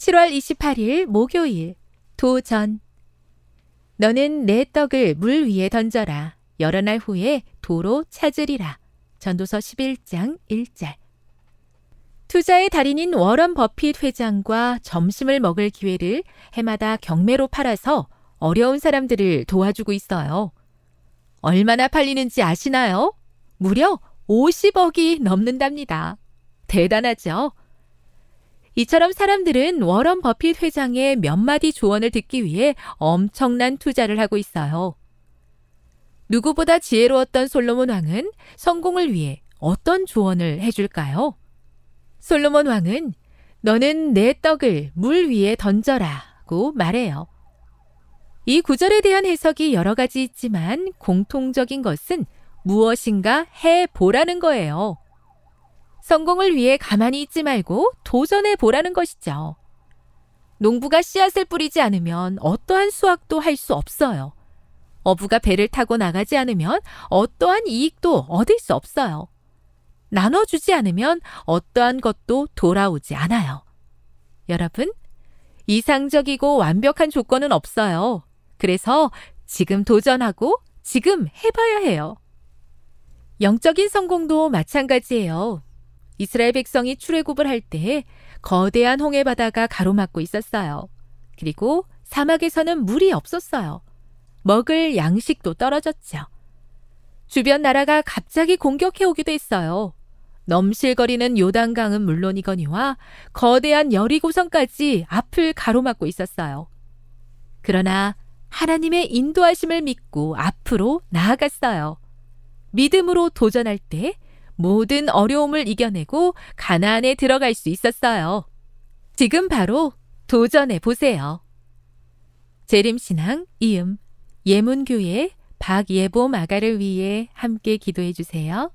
7월 28일 목요일 도전 너는 내 떡을 물 위에 던져라. 여러 날 후에 도로 찾으리라. 전도서 11장 1절 투자의 달인인 워런 버핏 회장과 점심을 먹을 기회를 해마다 경매로 팔아서 어려운 사람들을 도와주고 있어요. 얼마나 팔리는지 아시나요? 무려 50억이 넘는답니다. 대단하죠? 이처럼 사람들은 워런 버핏 회장의 몇 마디 조언을 듣기 위해 엄청난 투자를 하고 있어요. 누구보다 지혜로웠던 솔로몬 왕은 성공을 위해 어떤 조언을 해줄까요? 솔로몬 왕은 너는 내 떡을 물 위에 던져라고 말해요. 이 구절에 대한 해석이 여러 가지 있지만 공통적인 것은 무엇인가 해 보라는 거예요. 성공을 위해 가만히 있지 말고 도전해 보라는 것이죠. 농부가 씨앗을 뿌리지 않으면 어떠한 수확도 할 수 없어요. 어부가 배를 타고 나가지 않으면 어떠한 이익도 얻을 수 없어요. 나눠주지 않으면 어떠한 것도 돌아오지 않아요. 여러분, 이상적이고 완벽한 조건은 없어요. 그래서 지금 도전하고 지금 해봐야 해요. 영적인 성공도 마찬가지예요. 이스라엘 백성이 출애굽을 할 때에 거대한 홍해 바다가 가로막고 있었어요. 그리고 사막에서는 물이 없었어요. 먹을 양식도 떨어졌죠. 주변 나라가 갑자기 공격해 오기도 했어요. 넘실거리는 요단강은 물론이거니와 거대한 여리고성까지 앞을 가로막고 있었어요. 그러나 하나님의 인도하심을 믿고 앞으로 나아갔어요. 믿음으로 도전할 때 모든 어려움을 이겨내고 가나안에 들어갈 수 있었어요. 지금 바로 도전해 보세요. 재림신앙 이음 예문교회 박예보 마가를 위해 함께 기도해 주세요.